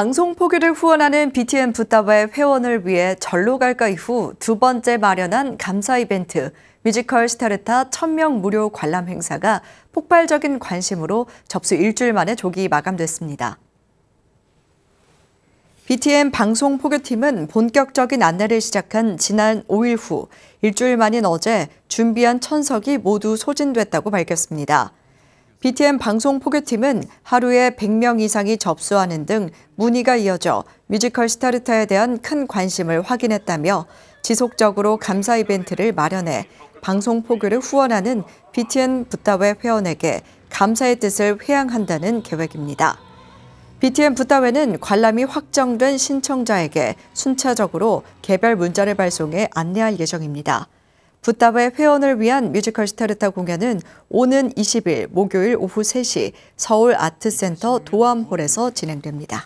방송 포교를 후원하는 BTN 붓다바의 회원을 위해 절로 갈까 이후 두 번째 마련한 감사 이벤트 뮤지컬 스타르타 1 0 0 0명 무료 관람 행사가 폭발적인 관심으로 접수 일주일 만에 조기 마감됐습니다. BTN 방송 포교팀은 본격적인 안내를 시작한 지난 5일 후 일주일 만인 어제 준비한 천석이 모두 소진됐다고 밝혔습니다. BTN 방송 포교팀은 하루에 100명 이상이 접수하는 등 문의가 이어져 뮤지컬 스타르타에 대한 큰 관심을 확인했다며 지속적으로 감사 이벤트를 마련해 방송 포교를 후원하는 BTN 부다회 회원에게 감사의 뜻을 회양한다는 계획입니다. BTN 붓다회는 관람이 확정된 신청자에게 순차적으로 개별 문자를 발송해 안내할 예정입니다. 붓다회 회원을 위한 뮤지컬 스타르타 공연은 오는 20일 목요일 오후 3시 서울 아트센터 도암홀에서 진행됩니다.